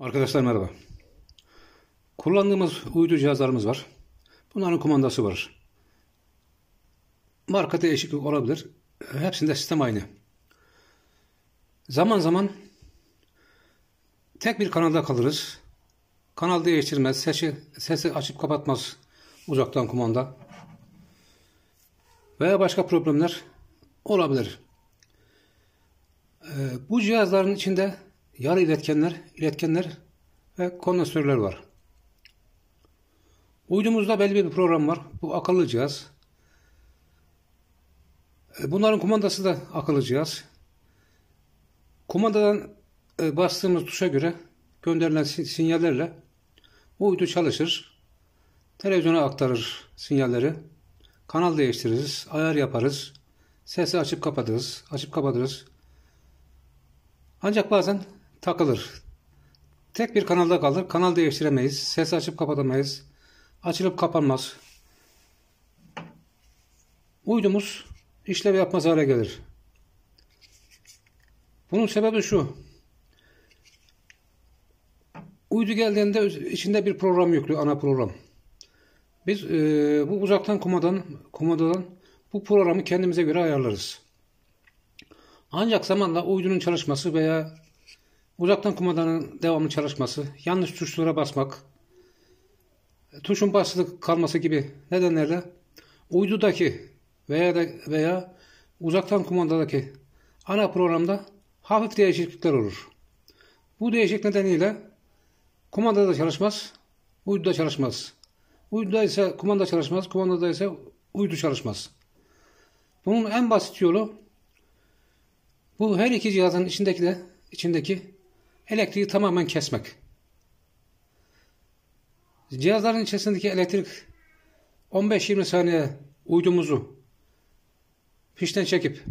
Arkadaşlar merhaba. Kullandığımız uydu cihazlarımız var. Bunların kumandası var. Marka değişiklik olabilir. Hepsinde sistem aynı. Zaman zaman tek bir kanalda kalırız. Kanal değiştirmez, sesi, sesi açıp kapatmaz uzaktan kumanda. Veya başka problemler olabilir. Ee, bu cihazların içinde yarı iletkenler, iletkenler ve kondansatörler var. Uydumuzda belli bir program var. Bu akıllı cihaz. E, bunların kumandası da akıllı cihaz. Kumandadan e, bastığımız tuşa göre gönderilen sinyallerle bu uydu çalışır. Televizyona aktarır sinyalleri. Kanal değiştiririz, ayar yaparız. Sesi açıp kapatırız, açıp kapatırız. Ancak bazen takılır. Tek bir kanalda kalır. Kanal değiştiremeyiz. Ses açıp kapatamayız. Açılıp kapanmaz. Uydumuz işlev yapmaz hale gelir. Bunun sebebi şu. Uydu geldiğinde içinde bir program yüklü, ana program. Biz e, bu uzaktan kumandadan, kumandadan bu programı kendimize göre ayarlarız. Ancak zamanla uydunun çalışması veya Uzaktan kumandanın devamlı çalışması, yanlış tuşlara basmak, tuşun basılı kalması gibi nedenlerle uydudaki veya da, veya uzaktan kumandadaki ana programda hafif değişiklikler olur. Bu değişik nedeniyle kumandada çalışmaz, uyduda çalışmaz. Uyduda ise kumanda çalışmaz, kumandada ise uydu çalışmaz. Bunun en basit yolu bu her iki cihazın içindeki de içindeki elektriği tamamen kesmek. Cihazların içerisindeki elektrik 15-20 saniye uydumuzu fişten çekip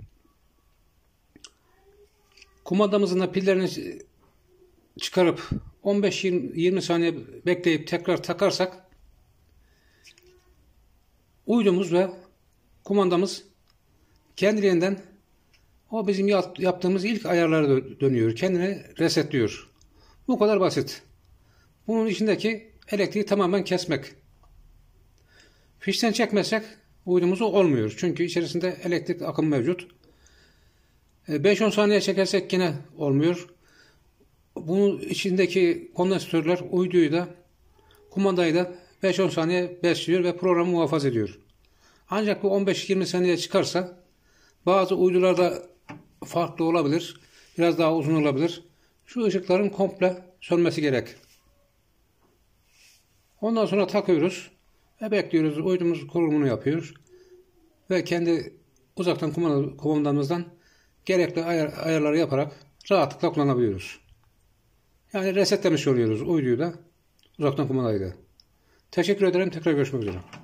kumandamızın da pillerini çıkarıp 15-20 saniye bekleyip tekrar takarsak uydumuz ve kumandamız kendiliğinden o bizim yaptığımız ilk ayarlara dönüyor. Kendini resetliyor. Bu kadar basit. Bunun içindeki elektriği tamamen kesmek. Fişten çekmezsek uydumuzu olmuyor. Çünkü içerisinde elektrik akımı mevcut. 5-10 e, saniye çekersek yine olmuyor. Bunun içindeki kondansatörler uyduyu da kumandayı da 5-10 saniye besliyor ve programı muhafaza ediyor. Ancak bu 15-20 saniye çıkarsa bazı uydularda farklı olabilir. Biraz daha uzun olabilir. Şu ışıkların komple sönmesi gerek. Ondan sonra takıyoruz ve bekliyoruz. Uydumuz kurulumunu yapıyoruz. Ve kendi uzaktan kumandamızdan gerekli ayar, ayarları yaparak rahatlıkla kullanabiliyoruz. Yani resetlemiş oluyoruz uyduyu da uzaktan kumandayı da. Teşekkür ederim. Tekrar görüşmek üzere.